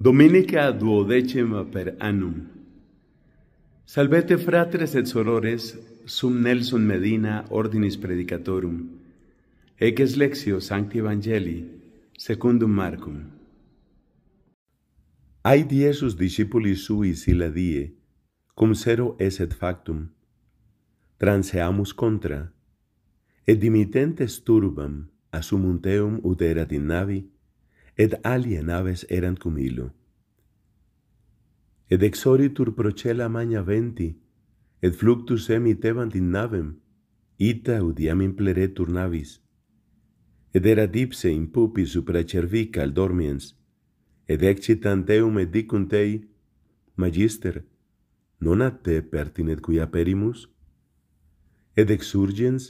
Dominica duodecima per annum. Salvete fratres et sorores, sum Nelson Medina ordinis predicatorum, ex lexio sancti evangelii, secundum Marcum. HAY DIESUS discipuli sui sila die, cum sero ET factum, transeamus contra, et dimitentes turbam, a sumunteum uterat in navi, et alie naves erant cum illo. Et exoritur procella magna venti, et fluctus emitebant in navem, ita udiam impleretur navis. Ed erat ipse in pupi supra cervica al dormiens, ed excitant eum et dicunt ei, Magister, non a te pertinet quia perimus? Ed exurgens,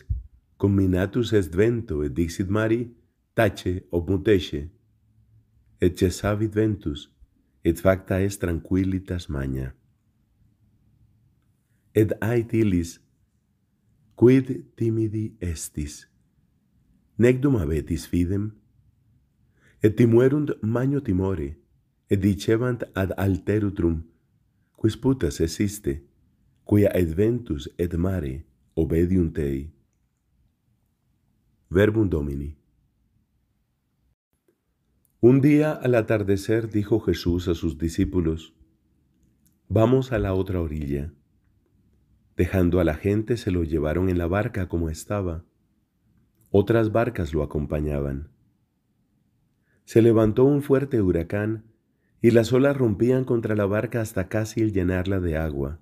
cominatus est vento, et dixit mari, tace, obmuteche et cessavit ventus, et facta est tranquillitas magna. Et ait ilis, quid timidi estis? Necdum abetis fidem? Et timuerunt magno timore, et dicebant ad alterutrum, quis putas esiste, quia et ventus et mare obedium tei. Verbum Domini. Un día al atardecer dijo Jesús a sus discípulos, Vamos a la otra orilla. Dejando a la gente se lo llevaron en la barca como estaba. Otras barcas lo acompañaban. Se levantó un fuerte huracán y las olas rompían contra la barca hasta casi llenarla de agua.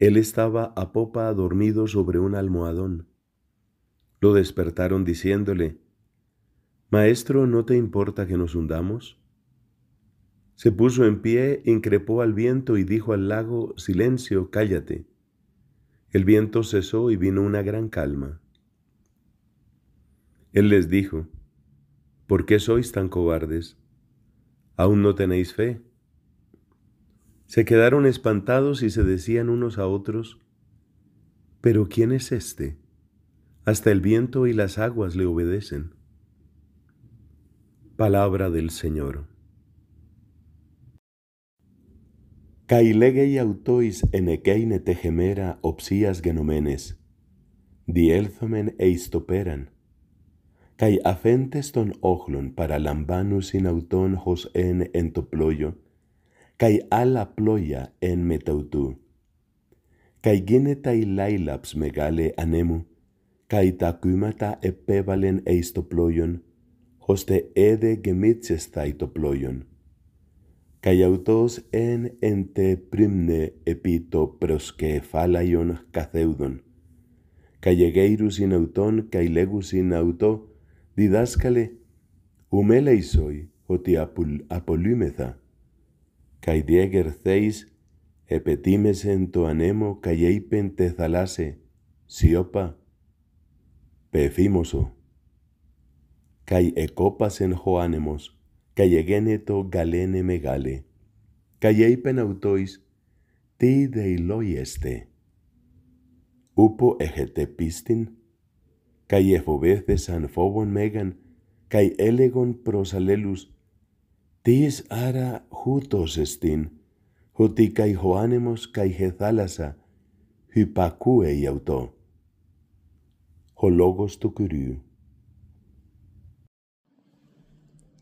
Él estaba a popa dormido sobre un almohadón. Lo despertaron diciéndole, Maestro, ¿no te importa que nos hundamos? Se puso en pie, increpó al viento y dijo al lago, Silencio, cállate. El viento cesó y vino una gran calma. Él les dijo, ¿por qué sois tan cobardes? ¿Aún no tenéis fe? Se quedaron espantados y se decían unos a otros, ¿pero quién es este? Hasta el viento y las aguas le obedecen. Palabra del Señor. Caelegei autois enequeine tegemera opsias genomenes, διέλθομεν πέραν. καί αφέντες των όχλων παραλαμβάνουσιν αυτόν χως εν εν το πλόγιο, καί άλλα πλόγια εν μεταουτού. Καί γίνεται η λάιλαψ μεγάλε ανέμου, καί τα κύματα επέβαλεν εις το πλόγιον, ώστε έδε γεμίτσεσθαι το πλόιον. Καί αυτός εν εν τε πρίμνε επί το προσκεφάλαιον καθέουδον. Καί εγέιρουσιν αυτον καί λέγουσιν αυτό, διδάσκαλε, ουμέλα ισόι ότι απολύμεθα. Καί διέγερθείς, επετίμεσεν το ανέμο καί είπεν τε θαλάσσε, σιώπα, πεφήμωσο. Καί εκόπασεν ο άνεμος, καί εγένετο γαλένε μεγάλε. Καί είπεν αυτοίς, τι εστε Ούπο έχετε πίστην, καί εφοβέθεσαν φόβον μέγαν, καί έλεγον προς αλλέλους, «Τις άρα χούτος εστίν, ότι καί ο άνεμος καί χε θάλασσα, υπακούε η αυτό. Ο λόγος του Κυρίου.